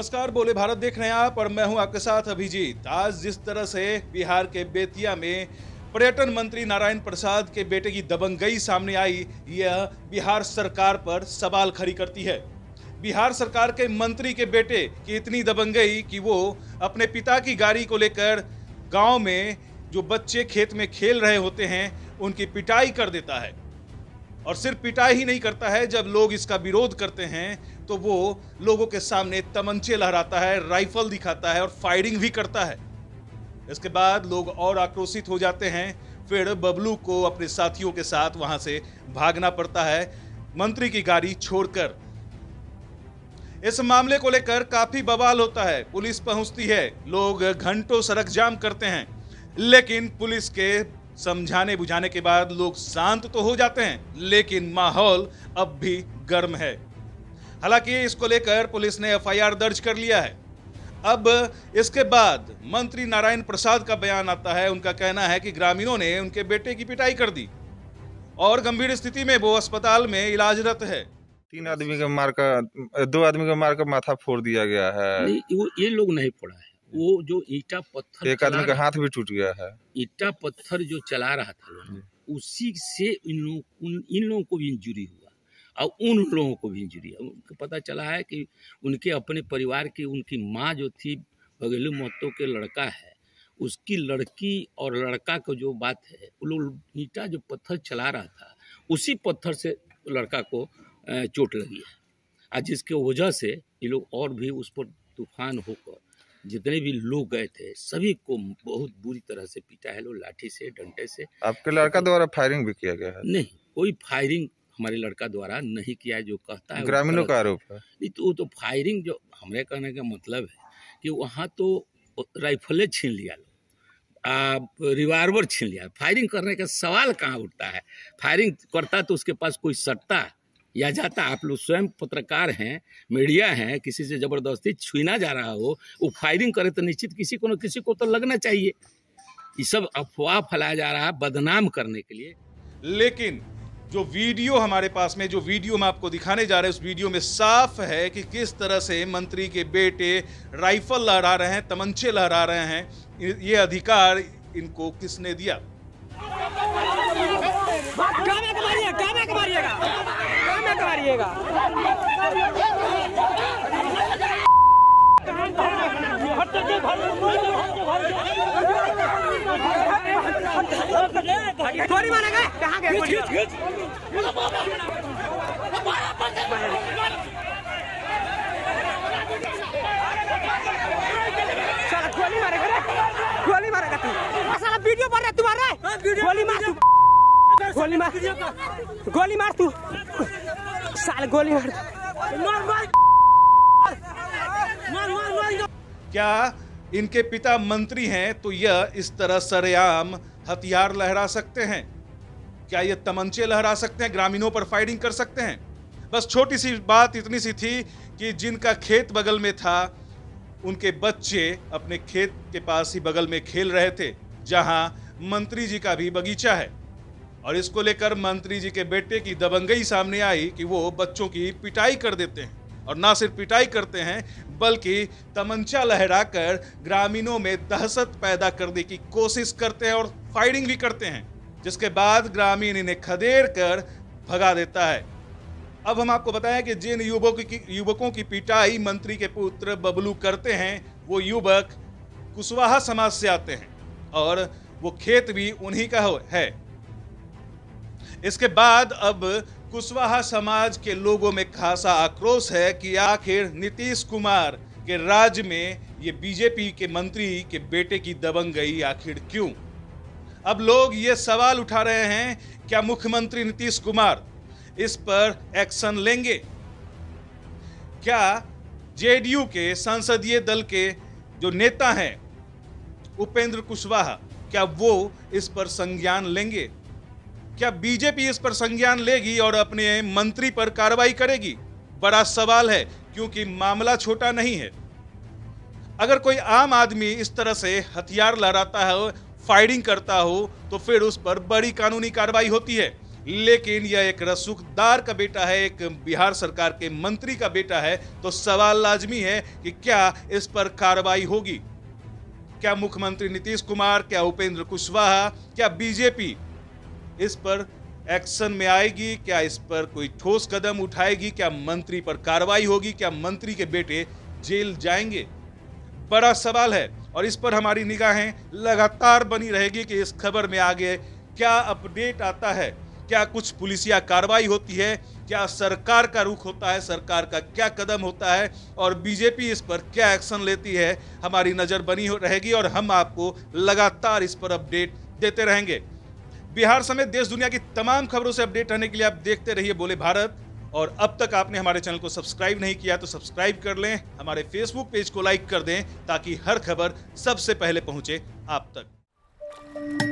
नमस्कार बोले भारत देख रहे हैं आप और मैं हूं आपके साथ अभिजीत आज जिस तरह से बिहार के बेतिया में पर्यटन मंत्री नारायण प्रसाद के बेटे की दबंगई सामने आई यह बिहार सरकार पर सवाल खड़ी करती है बिहार सरकार के मंत्री के बेटे की इतनी दबंगई कि वो अपने पिता की गाड़ी को लेकर गाँव में जो बच्चे खेत में खेल रहे होते हैं उनकी पिटाई कर देता है और सिर्फ पिटाई ही नहीं करता है जब लोग इसका विरोध करते हैं तो वो लोगों के सामने तमंचे लहराता है राइफल दिखाता है और फायरिंग भी करता है इसके बाद लोग और आक्रोशित हो जाते हैं फिर बबलू को अपने साथियों के साथ वहां से भागना पड़ता है मंत्री की गाड़ी छोड़कर इस मामले को लेकर काफी बवाल होता है पुलिस पहुंचती है लोग घंटों सड़क जाम करते हैं लेकिन पुलिस के समझाने बुझाने के बाद लोग शांत तो हो जाते हैं लेकिन माहौल अब भी गर्म है हालांकि इसको लेकर पुलिस ने एफआईआर दर्ज कर लिया है अब इसके बाद मंत्री नारायण प्रसाद का बयान आता है उनका कहना है कि ग्रामीणों ने उनके बेटे की पिटाई कर दी और गंभीर स्थिति में वो अस्पताल में इलाजरत है तीन आदमी का मार का दो आदमी का मार का माथा फोड़ दिया गया है वो ये लोग नहीं फोड़ा है वो जो ईटा पत्थर एक आदमी का हाथ भी टूट गया है ईटा पत्थर जो चला रहा था उसी से इन लोग इन लोगों को भी इंजुरी हुआ और उन लोगों को भी इंजरी है उनको पता चला है कि उनके अपने परिवार की उनकी माँ जो थी बघेलू महतो के लड़का है उसकी लड़की और लड़का को जो बात है वो लोग ईटा जो पत्थर चला रहा था उसी पत्थर से लड़का को चोट लगी है आज जिसके वजह से ये लोग और भी उस पर तूफान होकर जितने भी लोग गए थे सभी को बहुत बुरी तरह से पीटा है लोग लाठी से डंडे से आपके लड़का तो द्वारा फायरिंग भी किया गया है नहीं कोई फायरिंग हमारे लड़का द्वारा नहीं किया जो कहता है ग्रामीणों का आरोप है तो वो तो फायरिंग जो हमारे कहने का मतलब है कि वहाँ तो राइफलें छीन लिया लोग रिवाल्वर छीन लिया फायरिंग करने का सवाल कहाँ उठता है फायरिंग करता तो उसके पास कोई सट्टा या जाता आप लोग स्वयं पत्रकार हैं मीडिया हैं किसी से ज़बरदस्ती छूना जा रहा हो वो फायरिंग करे तो निश्चित किसी को न किसी को तो लगना चाहिए ये सब अफवाह फैलाया जा रहा है बदनाम करने के लिए लेकिन जो वीडियो हमारे पास में जो वीडियो हम आपको दिखाने जा रहे हैं उस वीडियो में साफ है कि किस तरह से मंत्री के बेटे राइफल लहरा रहे हैं तमंचे लहरा रहे हैं ये अधिकार इनको किसने दिया थोड़ी मारेगा कहाँ गए गोली मार तू गोली मार गोली मार तू साल गोली मार क्या इनके पिता मंत्री हैं तो यह इस तरह सरेआम हथियार लहरा सकते हैं क्या ये तमंचे लहरा सकते हैं ग्रामीणों पर फायरिंग कर सकते हैं बस छोटी सी बात इतनी सी थी कि जिनका खेत बगल में था उनके बच्चे अपने खेत के पास ही बगल में खेल रहे थे जहां मंत्री जी का भी बगीचा है और इसको लेकर मंत्री जी के बेटे की दबंगई सामने आई कि वो बच्चों की पिटाई कर देते हैं और ना सिर्फ पिटाई करते हैं बल्कि तमंचा लहराकर ग्रामीणों में दहशत पैदा करने की कोशिश करते हैं और फायरिंग भी करते हैं जिसके बाद ग्रामीण इन्हें खदेड़ कर भगा देता है अब हम आपको बताएं कि जिन युवकों की युवकों की पिटाई मंत्री के पुत्र बबलू करते हैं वो युवक कुशवाहा समाज से आते हैं और वो खेत भी उन्हीं का है इसके बाद अब कुशवाहा समाज के लोगों में खासा आक्रोश है कि आखिर नीतीश कुमार के राज्य में ये बीजेपी के मंत्री के बेटे की दबंग गई आखिर क्यों अब लोग ये सवाल उठा रहे हैं क्या मुख्यमंत्री नीतीश कुमार इस पर एक्शन लेंगे क्या जेडीयू के संसदीय दल के जो नेता हैं उपेंद्र कुशवाहा क्या वो इस पर संज्ञान लेंगे क्या बीजेपी इस पर संज्ञान लेगी और अपने मंत्री पर कार्रवाई करेगी बड़ा सवाल है क्योंकि मामला छोटा नहीं है अगर कोई आम आदमी इस तरह से हथियार लहराता हो फायरिंग करता हो तो फिर उस पर बड़ी कानूनी कार्रवाई होती है लेकिन यह एक रसूखदार का बेटा है एक बिहार सरकार के मंत्री का बेटा है तो सवाल लाजमी है कि क्या इस पर कार्रवाई होगी क्या मुख्यमंत्री नीतीश कुमार क्या उपेंद्र कुशवाहा क्या बीजेपी इस पर एक्शन में आएगी क्या इस पर कोई ठोस कदम उठाएगी क्या मंत्री पर कार्रवाई होगी क्या मंत्री के बेटे जेल जाएंगे बड़ा सवाल है और इस पर हमारी निगाहें लगातार बनी रहेगी कि इस खबर में आगे क्या अपडेट आता है क्या कुछ पुलिसिया कार्रवाई होती है क्या सरकार का रुख होता है सरकार का क्या कदम होता है और बीजेपी इस पर क्या एक्शन लेती है हमारी नज़र बनी रहेगी और हम आपको लगातार इस पर अपडेट देते रहेंगे बिहार समेत देश दुनिया की तमाम खबरों से अपडेट रहने के लिए आप देखते रहिए बोले भारत और अब तक आपने हमारे चैनल को सब्सक्राइब नहीं किया तो सब्सक्राइब कर लें हमारे फेसबुक पेज को लाइक कर दें ताकि हर खबर सबसे पहले पहुंचे आप तक